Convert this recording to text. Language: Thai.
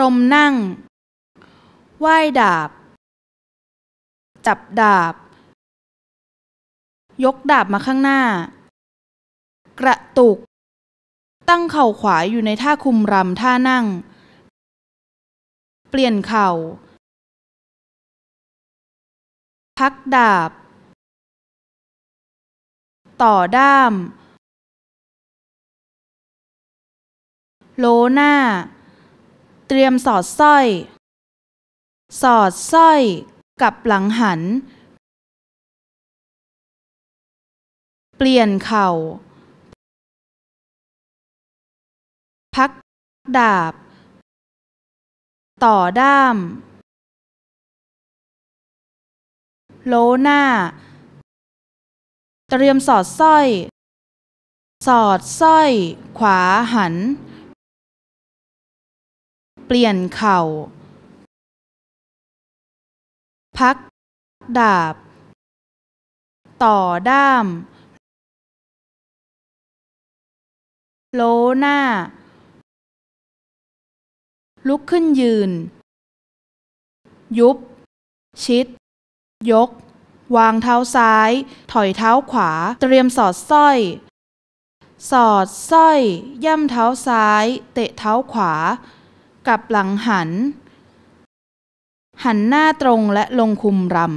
รมนั่ง ไหว้ดาบ จับดาบ ยกดาบมาข้างหน้า กระตุก ตั้งเข่าขวาอยู่ในท่าคุมรำท่านั่ง เปลี่ยนเข่า พักดาบ ต่อด้าม โลหน้าเตรียมสอดสร้อย สอดสร้อยกับหลังหัน เปลี่ยนเข่า พักดาบ ต่อด้าม โลหน้า เตรียมสอดสร้อย สอดสร้อย ขวาหันเปลี่ยนเข่า พักดาบ ต่อด้าม โลหน้า ลุกขึ้นยืน ยุบ ชิด ยก วางเท้าซ้าย ถอยเท้าขวา เตรียมสอดสร้อย สอดสร้อย ย่ำเท้าซ้าย เตะเท้าขวากับหลังหันหันหน้าตรงและลงคุมรำ